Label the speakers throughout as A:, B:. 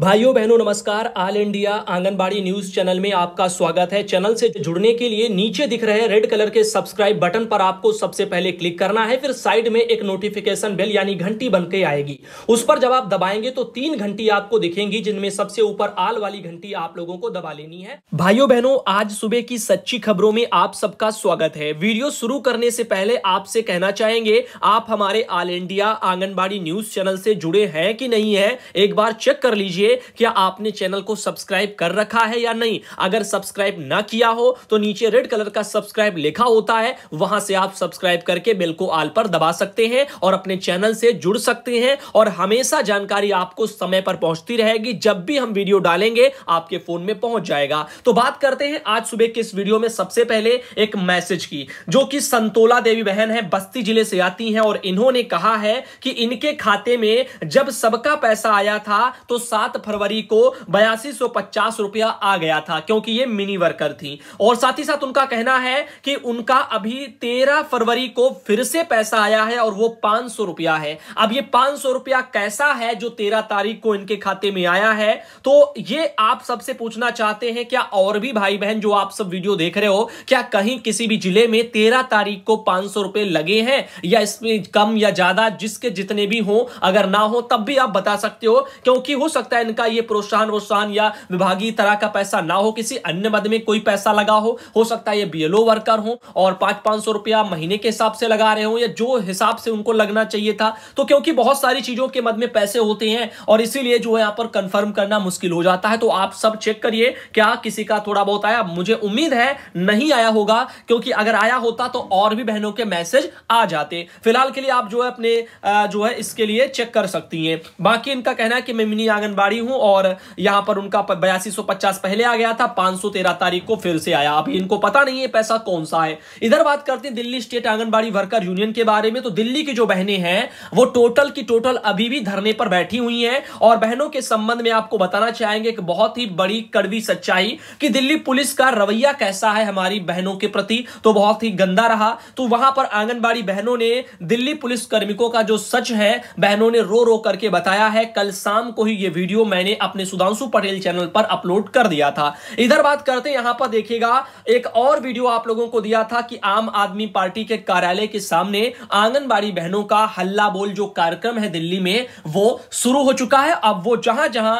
A: भाइयों बहनों नमस्कार all India Anganwadi news channel में आपका स्वागत है चैनल से जुड़ने के लिए नीचे दिख रहे रेड कलर के सब्सक्राइब बटन पर आपको सबसे पहले क्लिक करना है फिर साइड में एक नोटिफिकेशन बेल यानी घंटी बन के आएगी उस पर जब आप दबाएंगे तो तीन घंटी आपको दिखेंगी जिनमें सबसे ऊपर आल वाली घंटी आप लोगों को दबा लेनी है भाइयों बहनों आज सुबह की सच्ची खबरों में आप सबका स्वागत है वीडियो शुरू करने से पहले आपसे कहना चाहेंगे आप हमारे all India Anganwadi news channel से जुड़े हैं कि नहीं है एक बार चेक कर लीजिए कीजिए क्या आपने चैनल को सब्सक्राइब कर रखा है या नहीं अगर सब्सक्राइब ना किया हो तो नीचे रेड कलर का सब्सक्राइब लिखा होता है वहां से आप सब्सक्राइब करके बिल को आल पर दबा सकते हैं और अपने चैनल से जुड़ सकते हैं और हमेशा जानकारी आपको समय पर पहुंचती रहेगी जब भी हम वीडियो डालेंगे आपके फोन में पहुंच जाएगा तो बात करते हैं आज सुबह किस वीडियो में सबसे पहले एक मैसेज की जो कि संतोला देवी बहन है बस्ती जिले से आती हैं और इन्होंने कहा है कि इनके खाते में जब सबका पैसा आया था तो सात सात फरवरी को बयासी रुपया आ गया था क्योंकि ये मिनी वर्कर थी और साथ ही साथ उनका कहना है कि उनका अभी तेरह फरवरी को फिर से पैसा आया है और वो पांच सौ रुपया है अब ये पांच सौ रुपया कैसा है जो तेरह तारीख को इनके खाते में आया है तो ये आप सबसे पूछना चाहते हैं क्या और भी भाई बहन जो आप सब वीडियो देख रहे हो क्या कहीं किसी भी जिले में तेरह तारीख को पांच सौ रुपए लगे हैं या इसमें कम या ज्यादा जिसके जितने भी हो अगर ना हो तब भी आप बता सकते हो क्योंकि हो सकता है इनका ये प्रोत्साहन वोत्साहन या विभागीय तरह का पैसा ना हो किसी अन्य मद में कोई पैसा लगा हो हो सकता है ये बीएलओ वर्कर हो और पांच पांच सौ रुपया महीने के हिसाब से लगा रहे हो या जो हिसाब से उनको लगना चाहिए था तो क्योंकि बहुत सारी चीजों के मद में पैसे होते हैं और इसीलिए जो है यहाँ पर कंफर्म करना मुश्किल हो जाता है तो आप सब चेक करिए क्या किसी का थोड़ा बहुत आया मुझे उम्मीद है नहीं आया होगा क्योंकि अगर आया होता तो और भी बहनों के मैसेज आ जाते फिलहाल के लिए आप जो है अपने जो है इसके लिए चेक कर सकती हैं बाकी इनका कहना है कि मैं मिनी आंगनबाड़ी खिलाड़ी हूं और यहां पर उनका बयासी पहले आ गया था पांच तारीख को फिर से आया अभी इनको पता नहीं है पैसा कौन सा है इधर बात करते हैं Delhi state anganwadi worker union के बारे में तो दिल्ली की जो बहने हैं वो टोटल की टोटल अभी भी धरने पर बैठी हुई है और बहनों के संबंध में आपको बताना चाहेंगे एक बहुत ही बड़ी कड़वी सच्चाई कि दिल्ली पुलिस का रवैया कैसा है हमारी बहनों के प्रति तो बहुत ही गंदा रहा तो वहां पर आंगनबाड़ी बहनों ने दिल्ली पुलिस कार्मिकों का जो सच है बहनों ने रो रो करके बताया है कल शाम को ही ये वीडियो मैंने अपने सुधांशु पटेल चैनल पर अपलोड कर दिया था इधर बात करते हैं यहां पर देखिएगा एक और वीडियो आप लोगों को दिया था कि आम आदमी पार्टी के कार्यालय के सामने आंगनबाड़ी बहनों का हल्ला बोल जो कार्यक्रम है दिल्ली में वो शुरू हो चुका है अब वो जहां जहां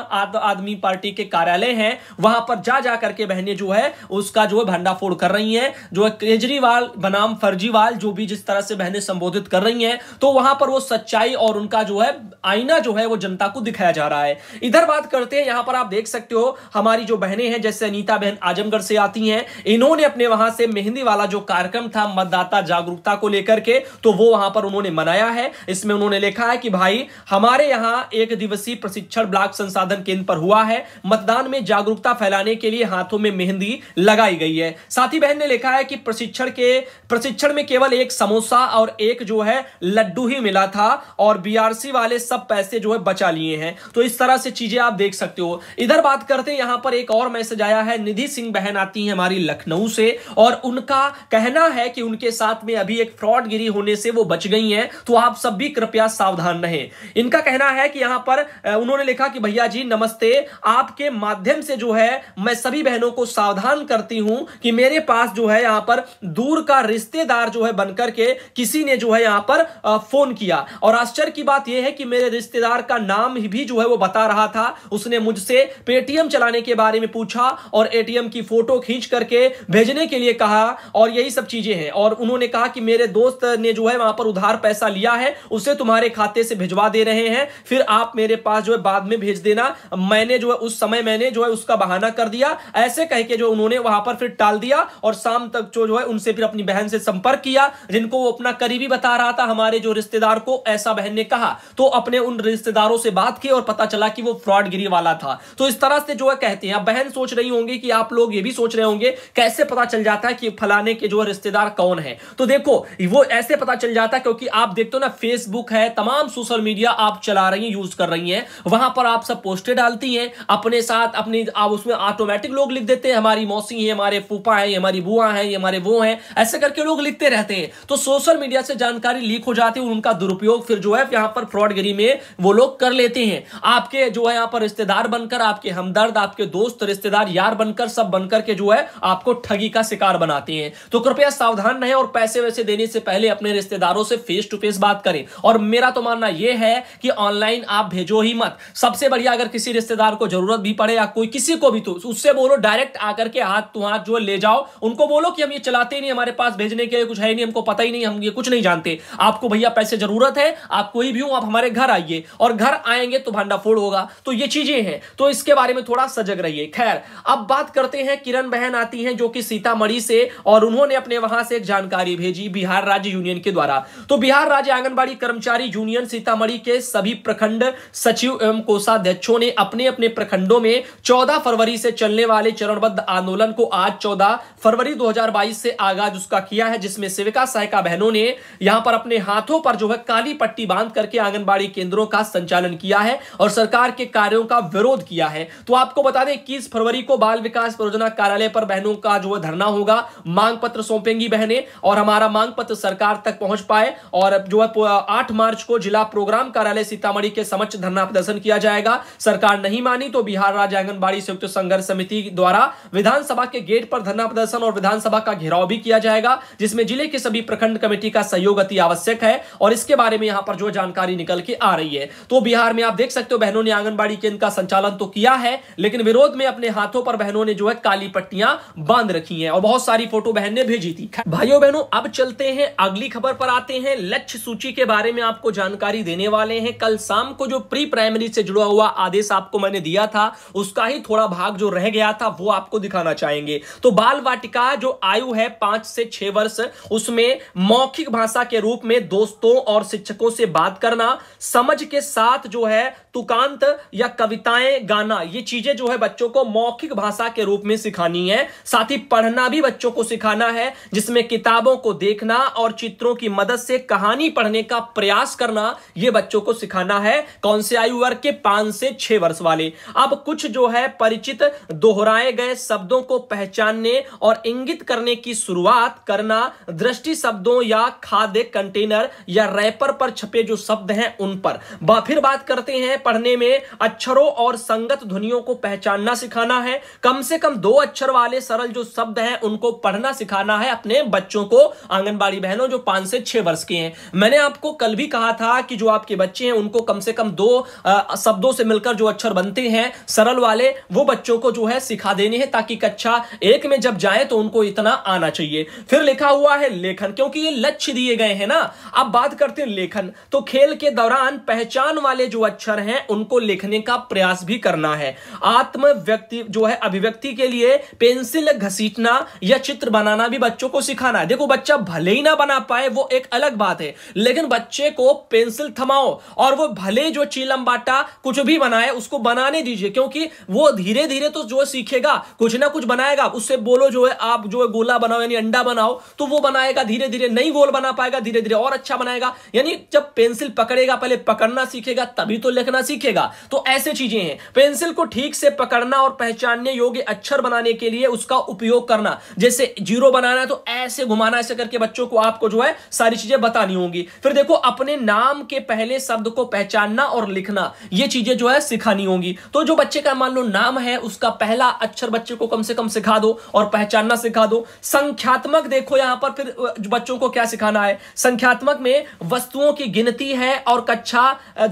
A: आदमी पार्टी के कार्यालय है वहां पर जा जाकर के बहने जो है उसका जो है भंडाफोड़ कर रही है जो केजरीवाल बनाम फर्जीवाल जो भी जिस तरह से बहने संबोधित कर रही है तो वहां पर वो सच्चाई और उनका जो है आईना जो है वो जनता को दिखाया जा रहा है इधर बात करते हैं यहां पर आप देख सकते हो हमारी जो बहनें हैं जैसे अनीता बहन आजमगढ़ से आती हैं इन्होंने अपने वहां से मेहंदी वाला जो कार्यक्रम था मतदाता जागरूकता को लेकर के तो वो वहां पर उन्होंने मनाया है इसमें उन्होंने लिखा है कि भाई हमारे यहाँ एक दिवसीय प्रशिक्षण ब्लॉक संसाधन केंद्र पर हुआ है मतदान में जागरूकता फैलाने के लिए हाथों में मेहंदी लगाई गई है साथी बहन ने लिखा है कि प्रशिक्षण के प्रशिक्षण में केवल एक समोसा और एक जो है लड्डू ही मिला था और बीआरसी वाले सब पैसे जो है बचा लिए हैं तो इस तरह से चीजें आप देख सकते हो इधर बात करते हैं यहां पर एक और मैसेज आया है निधि सिंह बहन आती है हमारी लखनऊ से और उनका कहना है कि उनके साथ में अभी एक फ्रॉड गिरी होने से वो बच गई हैं तो आप सब भी कृपया सावधान रहे इनका कहना है कि यहां पर उन्होंने लिखा कि भैया जी नमस्ते आपके माध्यम से जो है मैं सभी बहनों को सावधान करती हूं कि मेरे पास जो है यहां पर दूर का रिश्तेदार जो है बनकर के किसी ने जो है यहां पर फोन किया और आश्चर्य की बात यह है कि मेरे रिश्तेदार का नाम भी जो है वो बता रहा रहा था उसने मुझसे पेटीएम चलाने के बारे में पूछा और एटीएम की फोटो खींच करके भेजने के लिए कहा और यही सब चीजें हैं और उन्होंने कहा कि मेरे दोस्त ने जो है वहां पर उधार पैसा लिया है उसे तुम्हारे खाते से भिजवा दे रहे हैं फिर आप मेरे पास जो है बाद में भेज देना मैंने जो है उस समय मैंने जो है उसका बहाना कर दिया ऐसे कह के जो उन्होंने वहां पर फिर टाल दिया और शाम तक जो जो है उनसे फिर अपनी बहन से संपर्क किया जिनको वो अपना करीबी बता रहा था हमारे जो रिश्तेदार को ऐसा बहन ने कहा तो अपने उन रिश्तेदारों से बात की और पता चला कि वो फ्रॉड गिरी वाला था तो इस तरह से जो है कहते हैं बहन सोच रही होंगी कि आप लोग ये भी सोच रहे होंगे कैसे पता चल जाता है कि फलाने के जो रिश्तेदार कौन है तो देखो वो ऐसे पता चल जाता है क्योंकि आप देखते हो ना फेसबुक है तमाम सोशल मीडिया आप चला रही यूज कर रही है वहां पर आप सब पोस्टें डालती हैं अपने साथ अपनी आप उसमें ऑटोमेटिक लोग लिख देते हैं हमारी मौसी है हमारे फूफा है हमारी बुआ है ये हमारे वो है ऐसे करके लोग लिखते रहते हैं तो सोशल मीडिया से जानकारी लीक हो जाती है उनका दुरुपयोग फिर जो है यहां पर फ्रॉडगिरी में वो लोग कर लेते हैं आपके जो जो है यहाँ पर रिश्तेदार बनकर आपके हमदर्द आपके दोस्त रिश्तेदार यार बनकर सब बनकर के जो है आपको ठगी का शिकार बनाते हैं तो कृपया सावधान रहे और पैसे वैसे देने से पहले अपने रिश्तेदारों से फेस टू फेस बात करें और मेरा तो मानना यह है कि ऑनलाइन आप भेजो ही मत सबसे बढ़िया अगर किसी रिश्तेदार को जरूरत भी पड़े या कोई किसी को भी तो उससे बोलो डायरेक्ट आकर के हाथ तो हाथ जो ले जाओ उनको बोलो कि हम ये चलाते नहीं हमारे पास भेजने के लिए कुछ है नहीं हमको पता ही नहीं हम ये कुछ नहीं जानते आपको भैया पैसे जरूरत है आप कोई भी हो आप हमारे घर आइए और घर आएंगे तो भांडाफोड़ होगा तो ये चीजें हैं तो इसके बारे में थोड़ा सजग रहिए खैर अब बात करते हैं किरण बहन आती हैं जो कि सीतामढ़ी से और उन्होंने अपने वहां से एक जानकारी भेजी बिहार राज्य यूनियन के द्वारा तो बिहार राज्य आंगनबाड़ी कर्मचारी यूनियन सीतामढ़ी के सभी प्रखंड सचिव एवं कोषाध्यक्षों ने अपने अपने प्रखंडों में चौदह फरवरी से चलने वाले चरणबद्ध आंदोलन को आज चौदह फरवरी दो से आगाज उसका किया है जिसमें सेविका सहायिका बहनों ने यहां पर अपने हाथों पर जो है काली पट्टी बांध करके आंगनबाड़ी केंद्रों का संचालन किया है और सरकार के के कार्यों का विरोध किया है तो आपको बता दें इक्कीस फरवरी को बाल विकास परियोजना कार्यालय पर बहनों का जो धरना होगा मांग पत्र सौंपेंगी बहने और हमारा मांग पत्र सरकार तक पहुंच पाए और जो है आठ मार्च को जिला प्रोग्राम कार्यालय सीतामढ़ी के समक्ष धरना प्रदर्शन किया जाएगा सरकार नहीं मानी तो बिहार राज्य आंगनबाड़ी संयुक्त संघर्ष समिति द्वारा विधानसभा के गेट पर धरना प्रदर्शन और विधानसभा का घेराव भी किया जाएगा जिसमें जिले के सभी प्रखंड कमेटी का सहयोग अति आवश्यक है और इसके बारे में यहां पर जो जानकारी निकल के आ रही है तो बिहार में आप देख सकते हो बहनों ने आंगन आंगनबाड़ी केंद्र का संचालन तो किया है लेकिन विरोध में अपने हाथों पर बहनों ने जो है काली पट्टियां बांध रखी हैं और बहुत सारी फोटो बहन ने भेजी थी भाइयों बहनों अब चलते हैं अगली खबर पर आते हैं लक्ष्य सूची के बारे में आपको जानकारी देने वाले हैं कल शाम को जो प्री प्राइमरी से जुड़ा हुआ आदेश आपको मैंने दिया था उसका ही थोड़ा भाग जो रह गया था वो आपको दिखाना चाहेंगे तो बाल वाटिका जो आयु है पांच से छह वर्ष उसमें मौखिक भाषा के रूप में दोस्तों और शिक्षकों से बात करना समझ के साथ जो है तुकांत या कविताएं गाना ये चीजें जो है बच्चों को मौखिक भाषा के रूप में सिखानी है साथ ही पढ़ना भी बच्चों को सिखाना है जिसमें किताबों को देखना और चित्रों की मदद से कहानी पढ़ने का प्रयास करना ये बच्चों को सिखाना है कौन से आयु वर्ग के पांच से छह वर्ष वाले अब कुछ जो है परिचित दोहराए गए शब्दों को पहचानने और इंगित करने की शुरुआत करना दृष्टि शब्दों या खाद्य कंटेनर या रैपर पर छपे जो शब्द हैं उन पर फिर बात करते हैं पढ़ने में अक्षरों और संगत ध्वनियों को पहचानना सिखाना है कम से कम दो अक्षर वाले सरल जो शब्द हैं उनको पढ़ना सिखाना है अपने बच्चों को आंगनबाड़ी बहनों जो पांच से छह वर्ष के हैं मैंने आपको कल भी कहा था कि जो आपके बच्चे हैं उनको कम से कम दो आ, शब्दों से मिलकर जो अक्षर बनते हैं सरल वाले वो बच्चों को जो है सिखा देने हैं ताकि कक्षा एक में जब जाए तो उनको इतना आना चाहिए फिर लिखा हुआ है लेखन क्योंकि ये लक्ष्य दिए गए हैं ना अब बात करते हैं लेखन तो खेल के दौरान पहचान वाले जो अक्षर हैं हैं उनको लिखने का प्रयास भी करना है आत्म व्यक्ति जो है अभिव्यक्ति के लिए पेंसिल घसीटना या चित्र बनाना भी बच्चों को सिखाना है देखो बच्चा भले ही ना बना पाए वो एक अलग बात है लेकिन बच्चे को पेंसिल थमाओ और वो भले जो चीलम बाटा कुछ भी बनाए उसको बनाने दीजिए क्योंकि वो धीरे धीरे तो जो सीखेगा कुछ ना कुछ बनाएगा उससे बोलो जो है आप जो है गोला बनाओ यानी अंडा बनाओ तो वो बनाएगा धीरे धीरे नहीं गोल बना पाएगा धीरे धीरे और अच्छा बनाएगा यानी जब पेंसिल पकड़ेगा पहले पकड़ना सीखेगा तभी तो लिखना करना सीखेगा तो ऐसे चीजें हैं पेंसिल को ठीक से पकड़ना और पहचानने योग्य अक्षर बनाने के लिए उसका उपयोग करना जैसे जीरो बनाना है तो ऐसे घुमाना ऐसे करके बच्चों को आपको जो है सारी चीजें बतानी होंगी फिर देखो अपने नाम के पहले शब्द को पहचानना और लिखना ये चीजें जो है सिखानी होंगी तो जो बच्चे का मान लो नाम है उसका पहला अक्षर बच्चे को कम से कम सिखा दो और पहचानना सिखा दो संख्यात्मक देखो यहां पर फिर बच्चों को क्या सिखाना है संख्यात्मक में वस्तुओं की गिनती है और कक्षा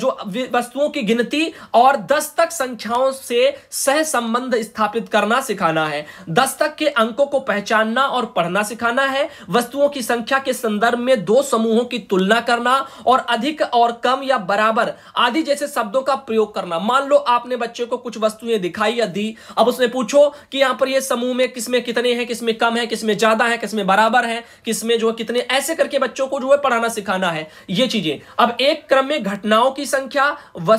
A: जो वस्तुओं की की गिनती और दस तक संख्याओं से सहसंबंध स्थापित करना सिखाना है दस तक के अंकों को पहचानना और पढ़ना सिखाना है वस्तुओं की संख्या के संदर्भ में दो समूहों की तुलना करना और अधिक और कम या बराबर आदि जैसे शब्दों का प्रयोग करना मान लो आपने बच्चे को कुछ वस्तुएं दिखाई या दी अब उसने पूछो कि यहां पर यह समूह में किसमें कितने हैं किसमें कम है किसमें ज्यादा है किसमें बराबर है किसमें जो है कितने ऐसे करके बच्चों को जो है पढ़ाना सिखाना है ये चीजें अब एक क्रम में घटनाओं की संख्या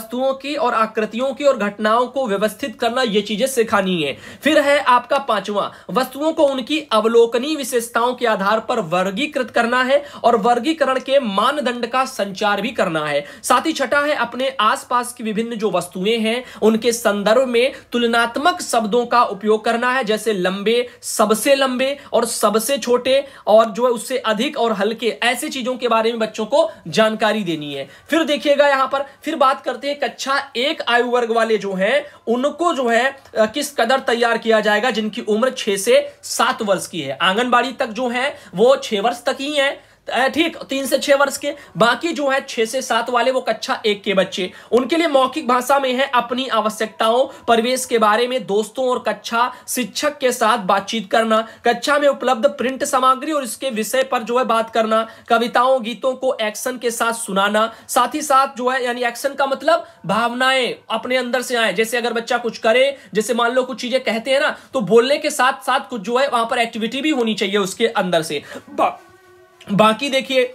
A: वस्तुओं की और आकृतियों की और घटनाओं को व्यवस्थित करना ये चीजें सिखानी है फिर है आपका पांचवा वस्तुओं को उनकी अवलोकनीय विशेषताओं के आधार पर वर्गीकृत करना है और वर्गीकरण के मानदंड का संचार भी करना है साथ ही छठा है अपने आसपास की विभिन्न जो वस्तुएं हैं उनके संदर्भ में तुलनात्मक शब्दों का उपयोग करना है जैसे लंबे सबसे लंबे और सबसे छोटे और जो है उससे अधिक और हल्के ऐसे चीजों के बारे में बच्चों को जानकारी देनी है फिर देखिएगा यहां पर फिर बात करते हैं कक्षा अच्छा एक आयु वर्ग वाले जो हैं उनको जो है किस कदर तैयार किया जाएगा जिनकी उम्र छह से सात वर्ष की है आंगनबाड़ी तक जो है वो छह वर्ष तक ही है ठीक तीन से छह वर्ष के बाकी जो है छह से सात वाले वो कक्षा एक के बच्चे उनके लिए मौखिक भाषा में है अपनी आवश्यकताओं परिवेश के बारे में दोस्तों और कक्षा शिक्षक के साथ बातचीत करना कक्षा में उपलब्ध प्रिंट सामग्री और इसके विषय पर जो है बात करना कविताओं गीतों को एक्शन के साथ सुनाना साथ ही साथ जो है यानी एक्शन का मतलब भावनाएं अपने अंदर से आए जैसे अगर बच्चा कुछ करे जैसे मान लो कुछ चीजें कहते हैं ना तो बोलने के साथ साथ कुछ जो है वहां पर एक्टिविटी भी होनी चाहिए उसके अंदर से बाकी देखिए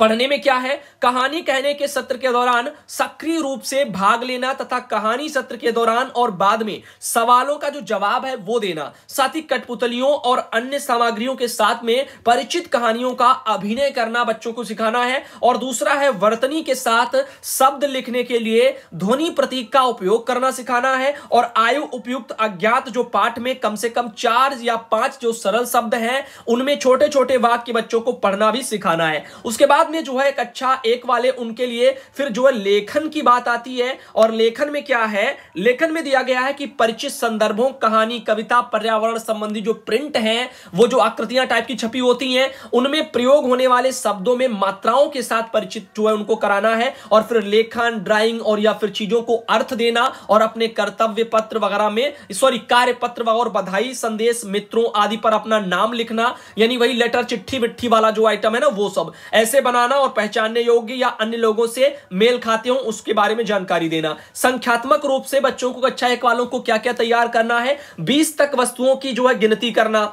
A: पढ़ने में क्या है कहानी कहने के सत्र के दौरान सक्रिय रूप से भाग लेना तथा कहानी सत्र के दौरान और बाद में सवालों का जो जवाब है वो देना साथ ही कठपुतलियों और अन्य सामग्रियों के साथ में परिचित कहानियों का अभिनय करना बच्चों को सिखाना है और दूसरा है वर्तनी के साथ शब्द लिखने के लिए ध्वनि प्रतीक का उपयोग करना सिखाना है और आयु उपयुक्त अज्ञात जो पाठ में कम से कम चार या पांच जो सरल शब्द हैं उनमें छोटे छोटे वाक्य बच्चों को पढ़ना भी सिखाना है उसके बाद बाद में जो है एक अच्छा एक वाले उनके लिए फिर जो है लेखन की बात आती है और लेखन में क्या है लेखन में दिया गया है कि परिचित संदर्भों कहानी कविता पर्यावरण संबंधी जो प्रिंट है वो जो आकृतियां टाइप की छपी होती हैं उनमें प्रयोग होने वाले शब्दों में मात्राओं के साथ परिचित जो है उनको कराना है और फिर लेखन ड्राइंग और या फिर चीजों को अर्थ देना और अपने कर्तव्य पत्र वगैरह में सॉरी कार्य पत्र और बधाई संदेश मित्रों आदि पर अपना नाम लिखना यानी वही लेटर चिट्ठी विट्ठी वाला जो आइटम है ना वो सब ऐसे बना बनाना और पहचानने योग्य या अन्य लोगों से मेल खाते हो उसके बारे में जानकारी देना संख्यात्मक रूप से बच्चों को कक्षा एक वालों को क्या क्या तैयार करना है बीस तक वस्तुओं की जो है गिनती करना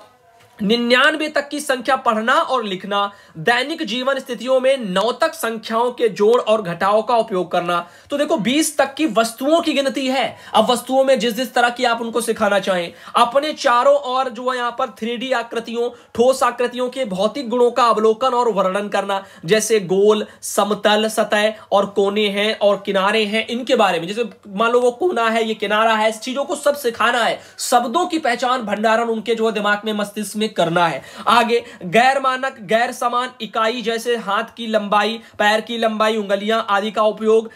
A: निन्यानवे तक की संख्या पढ़ना और लिखना दैनिक जीवन स्थितियों में नौ तक संख्याओं के जोड़ और घटाव का उपयोग करना तो देखो बीस तक की वस्तुओं की गिनती है अब वस्तुओं में जिस जिस तरह की आप उनको सिखाना चाहें अपने चारों और जो है यहां पर थ्री आकृतियों ठोस आकृतियों के भौतिक गुणों का अवलोकन और वर्णन करना जैसे गोल समतल सतह और कोने हैं और किनारे हैं इनके बारे में जैसे मान लो वो कोना है ये किनारा है इस चीजों को सब सिखाना है शब्दों की पहचान भंडारण उनके जो दिमाग में मस्तिष्क में करना है आगे गैर मानक गैर समान इकाई जैसे हाथ की लंबाई पैर की लंबाई उंगलियां आदि का उपयोग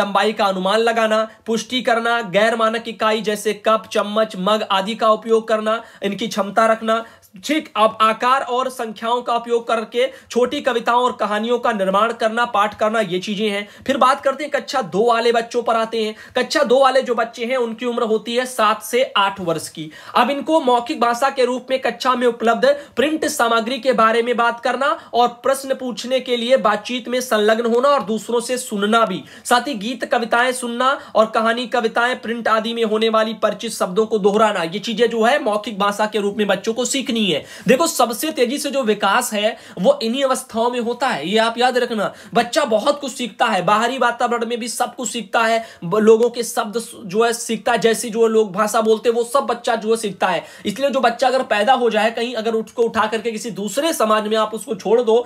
A: लंबाई का अनुमान लगाना पुष्टि करना गैर मानक इकाई जैसे कप चम्मच मग आदि का उपयोग करना इनकी क्षमता रखना ठीक अब आकार और संख्याओं का उपयोग करके छोटी कविताओं और कहानियों का निर्माण करना पाठ करना ये चीजें हैं फिर बात करते हैं कक्षा दो वाले बच्चों पर आते हैं कक्षा दो वाले जो बच्चे हैं उनकी उम्र होती है सात से आठ वर्ष की अब इनको मौखिक भाषा के रूप में कक्षा में उपलब्ध प्रिंट सामग्री के बारे में बात करना और प्रश्न पूछने के लिए बातचीत में संलग्न होना और दूसरों से सुनना भी साथ ही गीत कविताएं सुनना और कहानी कविताएं प्रिंट आदि में होने वाली परिचित शब्दों को दोहराना ये चीजें जो है मौखिक भाषा के रूप में बच्चों को सीखनी नहीं है देखो सबसे तेजी से जो विकास है वो इन्हीं अवस्थाओं में होता है ये आप याद रखना बच्चा बहुत कुछ सीखता है बाहरी वातावरण में भी सब कुछ सीखता है लोगों के शब्द जो है सीखता है जैसी जो लोग भाषा बोलते हैं वो सब बच्चा जो है सीखता है इसलिए जो बच्चा अगर पैदा हो जाए कहीं अगर उसको उठा करके किसी दूसरे समाज में आप उसको छोड़ दो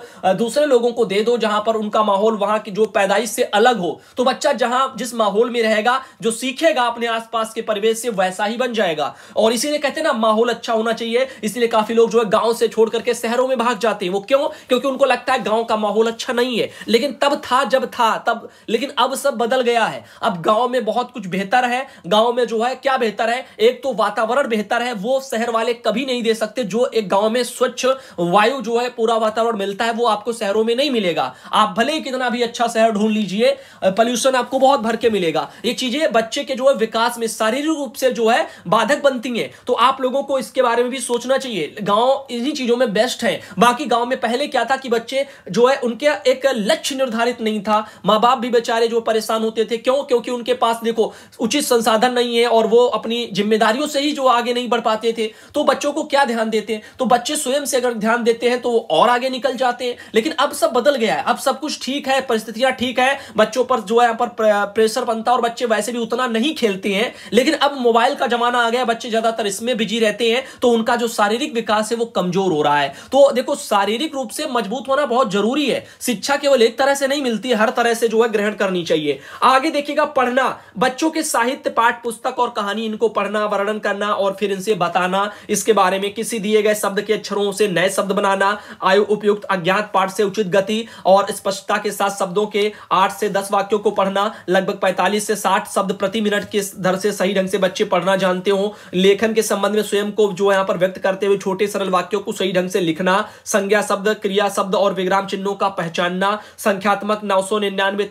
A: दूसरे लोगों को दे दो जहां पर उनका माहौल वहां की जो पैदाइश से अलग हो तो बच्चा जहां जिस माहौल में रहेगा जो सीखेगा अपने आसपास के परिवेश से वैसा ही बन जाएगा और इसीलिए कहते हैं ना माहौल अच्छा होना चाहिए इसलिए काफी काफी लोग जो है गांव से छोड़ करके शहरों में भाग जाते हैं वो क्यों क्योंकि उनको लगता है गांव का माहौल अच्छा नहीं है लेकिन तब था जब था तब लेकिन अब सब बदल गया है अब गांव में बहुत कुछ बेहतर है गांव में जो है क्या बेहतर है एक तो वातावरण बेहतर है वो शहर वाले कभी नहीं दे सकते जो एक गांव में स्वच्छ वायु जो है पूरा वातावरण मिलता है वो आपको शहरों में नहीं मिलेगा आप भले ही कितना भी अच्छा शहर ढूंढ लीजिए पॉल्यूशन आपको बहुत भर के मिलेगा ये चीजें बच्चे के जो है विकास में शारीरिक रूप से जो है बाधक बनती है तो आप लोगों को इसके बारे में भी सोचना चाहिए गांव इन्हीं चीजों में बेस्ट हैं बाकी गांव में पहले क्या था कि बच्चे जो है उनके एक लक्ष्य निर्धारित नहीं था माँ बाप भी बेचारे जो परेशान होते थे क्यों क्योंकि उनके पास देखो उचित संसाधन नहीं है और वो अपनी जिम्मेदारियों से ही जो आगे नहीं बढ़ पाते थे तो बच्चों को क्या ध्यान देते हैं तो बच्चे स्वयं से अगर ध्यान देते हैं तो और आगे निकल जाते हैं लेकिन अब सब बदल गया है अब सब कुछ ठीक है परिस्थितियां ठीक है बच्चों पर जो है यहाँ पर प्रेशर बनता और बच्चे वैसे भी उतना नहीं खेलते हैं लेकिन अब मोबाइल का जमाना आ गया बच्चे ज्यादातर इसमें बिजी रहते हैं तो उनका जो शारीरिक विकास विकास है वो कमजोर हो रहा है तो देखो शारीरिक रूप से मजबूत होना बहुत जरूरी है शिक्षा केवल एक तरह से नहीं मिलती हर तरह से जो है ग्रहण करनी चाहिए आगे देखिएगा पढ़ना बच्चों के साहित्य पाठ पुस्तक और कहानी इनको पढ़ना वर्णन करना और फिर इनसे बताना इसके बारे में किसी दिए गए शब्द के अक्षरों से नए शब्द बनाना आयु उपयुक्त अज्ञात पाठ से उचित गति और स्पष्टता के साथ शब्दों के आठ से दस वाक्यों को पढ़ना लगभग पैंतालीस से साठ शब्द प्रति मिनट के दर से सही ढंग से बच्चे पढ़ना जानते हो लेखन के संबंध में स्वयं को जो यहां पर व्यक्त करते हुए छोटे सरल वाक्यों को सही ढंग से लिखना संज्ञा शब्द क्रिया शब्द और विग्राम चिन्हों का पहचानना संख्यात्मक नौ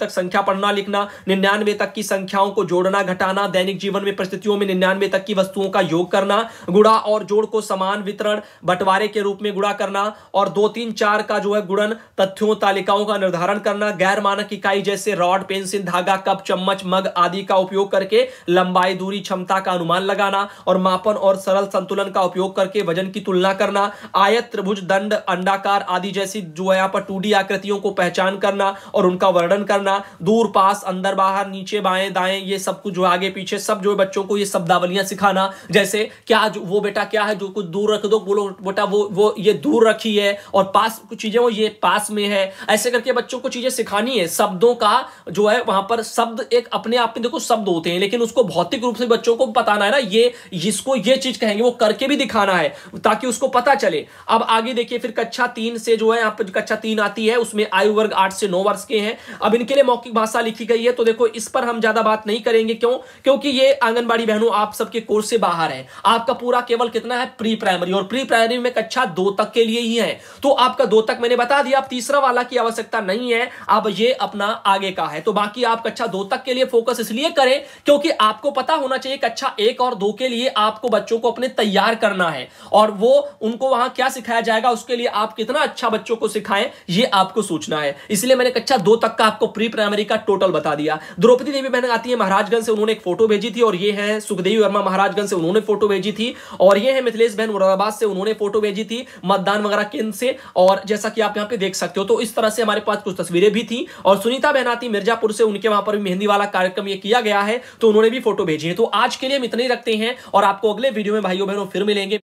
A: तक संख्या पढ़ना लिखना निन्यानवे तक की संख्याओं को जोड़ना घटाना दैनिक जीवन में परिस्थितियों में निन्यानवे तक की वस्तुओं का योग करना गुड़ा और जोड़ को समान वितरण बंटवारे के रूप में गुड़ा करना और दो तीन चार का जो है गुणन तथ्यों तालिकाओं का निर्धारण करना गैर मानक इकाई जैसे रॉड पेंसिल धागा कप चम्मच मग आदि का उपयोग करके लंबाई दूरी क्षमता का अनुमान लगाना और मापन और सरल संतुलन का उपयोग करके वजन की तुलना करना आयत त्रिभुज दंड अंडाकार आदि जैसी जो है यहाँ पर टू आकृतियों को पहचान करना और उनका वर्णन करना दूर पास अंदर बाहर नीचे बाएं दाएं ये सब कुछ जो आगे पीछे सब जो बच्चों को ये शब्दावलियां सिखाना जैसे क्या वो बेटा क्या है जो कुछ दूर रख दो बोलो बेटा वो वो ये दूर रखी है और पास कुछ चीजें वो ये पास में है ऐसे करके बच्चों को चीजें सिखानी है शब्दों का जो है वहां पर शब्द एक अपने आप में देखो शब्द होते हैं लेकिन उसको भौतिक रूप से बच्चों को बताना है ना ये इसको ये चीज कहेंगे वो करके भी दिखाना है ताकि ताकि उसको पता चले अब आगे देखिए फिर कक्षा तीन से जो है यहाँ पर कक्षा तीन आती है उसमें आयु वर्ग आठ से नौ वर्ष के हैं अब इनके लिए मौखिक भाषा लिखी गई है तो देखो इस पर हम ज्यादा बात नहीं करेंगे क्यों क्योंकि ये आंगनबाड़ी बहनों आप सबके कोर्स से बाहर है आपका पूरा केवल कितना है प्री प्राइमरी और प्री प्राइमरी में कक्षा दो तक के लिए ही है तो आपका दो तक मैंने बता दिया आप तीसरा वाला की आवश्यकता नहीं है अब ये अपना आगे का है तो बाकी आप कक्षा दो तक के लिए फोकस इसलिए करें क्योंकि आपको पता होना चाहिए कक्षा एक और दो के लिए आपको बच्चों को अपने तैयार करना है और वो वो उनको वहां क्या सिखाया जाएगा उसके लिए आप कितना अच्छा बच्चों को सिखाएं ये आपको सोचना है इसलिए मैंने कक्षा दो तक का आपको प्री प्राइमरी का टोटल बता दिया द्रौपदी देवी बहन आती है महाराजगंज से उन्होंने एक फोटो भेजी थी और ये है सुखदेवी वर्मा महाराजगंज से उन्होंने फोटो भेजी थी और ये है मिथिलेश बहन मुरादाबाद से उन्होंने फोटो भेजी थी मतदान वगैरह केंद्र से और जैसा कि आप यहाँ पे देख सकते हो तो इस तरह से हमारे पास कुछ तस्वीरें भी थी और सुनीता बहन आती मिर्जापुर से उनके वहां पर भी मेहंदी वाला कार्यक्रम ये किया गया है तो उन्होंने भी फोटो भेजी है तो आज के लिए हम इतने रखते हैं और आपको अगले वीडियो में भाइयों बहनों फिर मिलेंगे